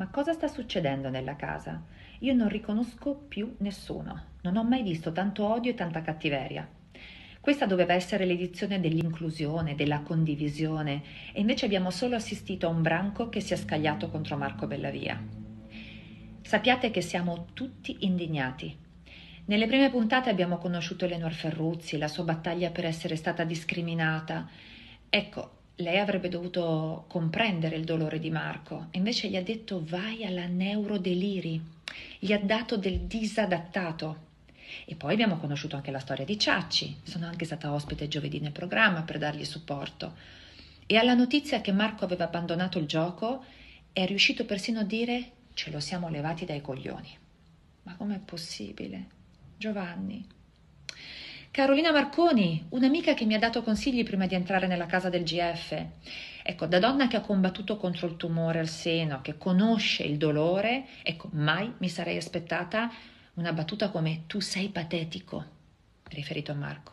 Ma cosa sta succedendo nella casa? Io non riconosco più nessuno. Non ho mai visto tanto odio e tanta cattiveria. Questa doveva essere l'edizione dell'inclusione, della condivisione, e invece abbiamo solo assistito a un branco che si è scagliato contro Marco Bellavia. Sappiate che siamo tutti indignati. Nelle prime puntate abbiamo conosciuto Eleanor Ferruzzi, la sua battaglia per essere stata discriminata. Ecco, lei avrebbe dovuto comprendere il dolore di Marco, invece gli ha detto vai alla neurodeliri, gli ha dato del disadattato. E poi abbiamo conosciuto anche la storia di Ciacci, sono anche stata ospite giovedì nel programma per dargli supporto. E alla notizia che Marco aveva abbandonato il gioco è riuscito persino a dire ce lo siamo levati dai coglioni. Ma com'è possibile? Giovanni, Carolina Marconi, un'amica che mi ha dato consigli prima di entrare nella casa del GF. Ecco, da donna che ha combattuto contro il tumore al seno, che conosce il dolore, ecco, mai mi sarei aspettata una battuta come tu sei patetico, riferito a Marco.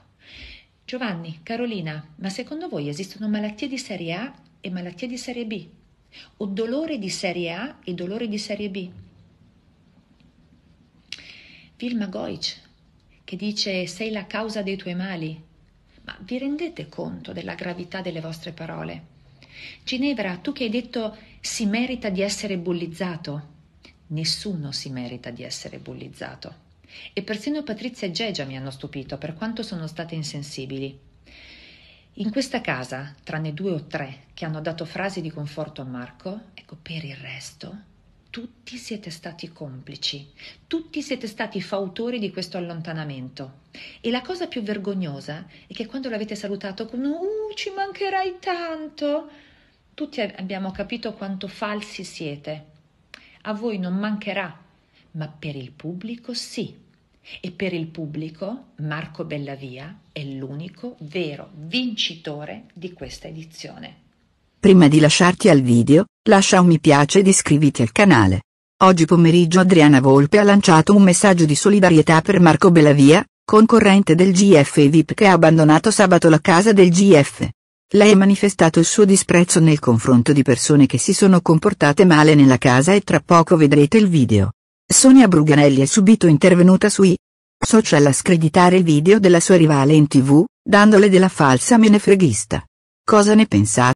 Giovanni, Carolina, ma secondo voi esistono malattie di serie A e malattie di serie B? O dolore di serie A e dolore di serie B? Vilma Goic che dice sei la causa dei tuoi mali. Ma vi rendete conto della gravità delle vostre parole? Ginevra, tu che hai detto si merita di essere bullizzato. Nessuno si merita di essere bullizzato. E persino Patrizia e Gegia mi hanno stupito per quanto sono state insensibili. In questa casa, tranne due o tre che hanno dato frasi di conforto a Marco, ecco per il resto tutti siete stati complici, tutti siete stati fautori di questo allontanamento. E la cosa più vergognosa è che quando l'avete salutato con uh, ci mancherai tanto, tutti abbiamo capito quanto falsi siete. A voi non mancherà, ma per il pubblico sì. E per il pubblico Marco Bellavia è l'unico vero vincitore di questa edizione. Prima di lasciarti al video, Lascia un mi piace ed iscriviti al canale. Oggi pomeriggio Adriana Volpe ha lanciato un messaggio di solidarietà per Marco Bellavia, concorrente del GF e VIP che ha abbandonato sabato la casa del GF. Lei ha manifestato il suo disprezzo nel confronto di persone che si sono comportate male nella casa e tra poco vedrete il video. Sonia Bruganelli è subito intervenuta sui social a screditare il video della sua rivale in tv, dandole della falsa menefreghista. Cosa ne pensate?